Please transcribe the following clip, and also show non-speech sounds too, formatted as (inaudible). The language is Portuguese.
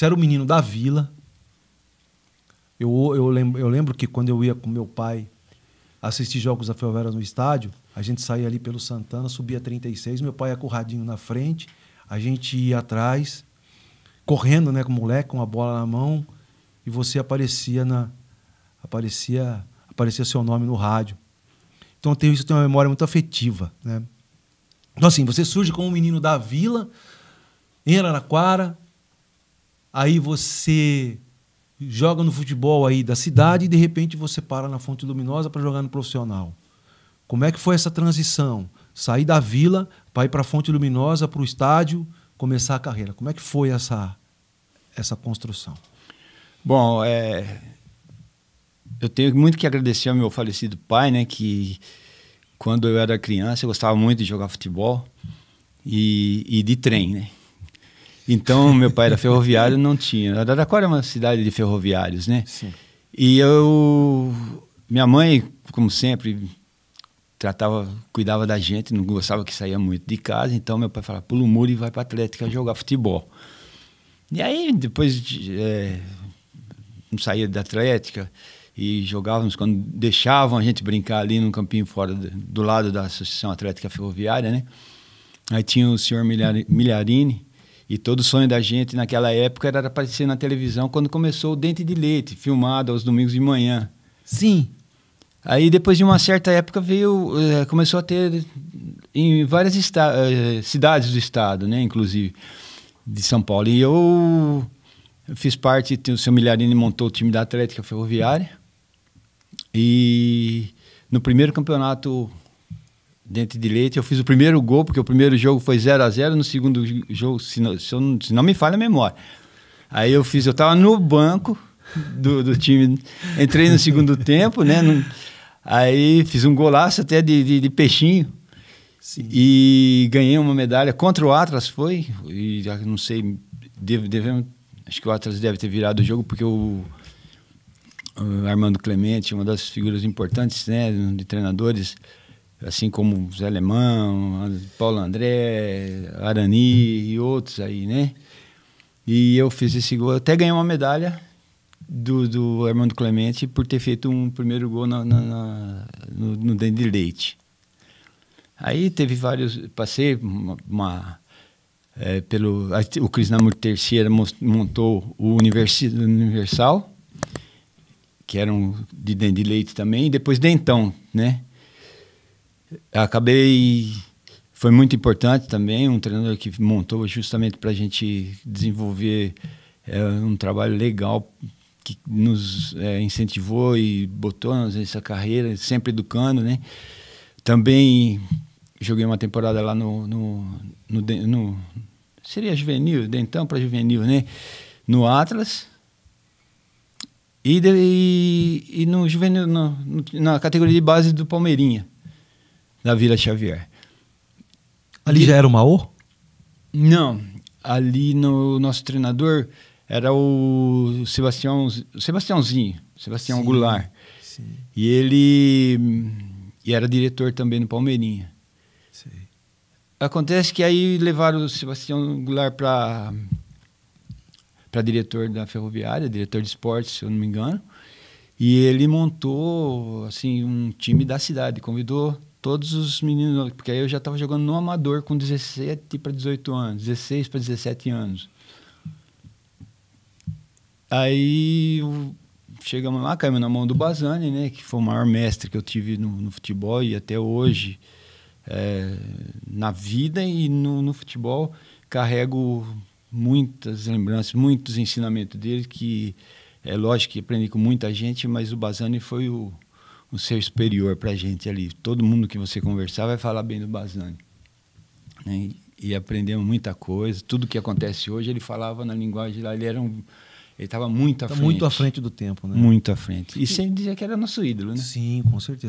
Você era o menino da vila. Eu, eu, lembro, eu lembro que quando eu ia com meu pai assistir jogos da Ferroviária no estádio, a gente saía ali pelo Santana, subia 36, meu pai ia na frente, a gente ia atrás, correndo, né, com o moleque, com a bola na mão, e você aparecia na aparecia aparecia seu nome no rádio. Então eu tenho isso, eu tenho uma memória muito afetiva, né? Então assim, você surge como um menino da vila, em Araraquara, aí você joga no futebol aí da cidade e de repente você para na Fonte Luminosa para jogar no profissional. Como é que foi essa transição? Sair da vila para ir para a Fonte Luminosa, para o estádio, começar a carreira. Como é que foi essa, essa construção? Bom, é, eu tenho muito que agradecer ao meu falecido pai, né, que quando eu era criança eu gostava muito de jogar futebol e, e de trem, né? Então, meu pai era ferroviário, não tinha. Araraquara é uma cidade de ferroviários, né? Sim. E eu. Minha mãe, como sempre, tratava, cuidava da gente, não gostava que saía muito de casa. Então, meu pai falava: pula o muro e vai para Atlética jogar futebol. E aí, depois. É, não saía da Atlética e jogávamos quando deixavam a gente brincar ali num campinho fora do lado da Associação Atlética Ferroviária, né? Aí tinha o senhor Milharini, e todo sonho da gente naquela época era aparecer na televisão quando começou o Dente de Leite, filmado aos domingos de manhã. Sim. Aí depois de uma certa época veio, eh, começou a ter em várias eh, cidades do estado, né, inclusive de São Paulo. E eu fiz parte, o seu Milharini montou o time da Atlética Ferroviária. E no primeiro campeonato Dente de leite, eu fiz o primeiro gol, porque o primeiro jogo foi 0 a 0 no segundo jogo, se não, se não, se não me falha a memória. Aí eu fiz, eu tava no banco do, do time, entrei no segundo (laughs) tempo, né? No, aí fiz um golaço até de, de, de peixinho. Sim. E ganhei uma medalha contra o Atlas, foi? E não sei, deve, devemos, acho que o Atlas deve ter virado o jogo, porque o, o Armando Clemente, uma das figuras importantes né, de treinadores, assim como Zé Alemão, Paulo André, Arani e outros aí, né? E eu fiz esse gol, até ganhei uma medalha do, do Armando Clemente por ter feito um primeiro gol na, na, na no, no Dende Leite. Aí teve vários, passei uma, uma é, pelo o Krishnamurti terceiro montou o Universal, que era um de Dende Leite também, e depois Dentão, né? acabei foi muito importante também um treinador que montou justamente para a gente desenvolver é, um trabalho legal que nos é, incentivou e botou nos nessa carreira sempre educando né também joguei uma temporada lá no, no, no, no seria juvenil dentão para juvenil né no Atlas e, de, e, e no juvenil no, na categoria de base do Palmeirinha na Vila Xavier. Ali e... já era o Maô? Não. Ali no nosso treinador era o Sebastião, Sebastiãozinho, Sebastião sim, Goulart. Sim. E ele e era diretor também no Palmeirinha. Sim. Acontece que aí levaram o Sebastião Goulart para para diretor da ferroviária, diretor de esportes, se eu não me engano. E ele montou assim um time da cidade, convidou todos os meninos, porque aí eu já estava jogando no amador com 17 para 18 anos, 16 para 17 anos. Aí chegamos lá, caímos na mão do Bazani, né, que foi o maior mestre que eu tive no, no futebol e até hoje é, na vida e no, no, futebol carrego muitas lembranças, muitos ensinamentos dele que é lógico que aprendi com muita gente, mas o Bazani foi o um ser superior para a gente ali. Todo mundo que você conversar vai falar bem do Bazan né? E, e aprendemos muita coisa. Tudo que acontece hoje, ele falava na linguagem lá, ele era um, ele estava muito tá à tá frente. Muito à frente do tempo, né? Muito à frente. E, e sem dizer que era nosso ídolo, né? Sim, com certeza.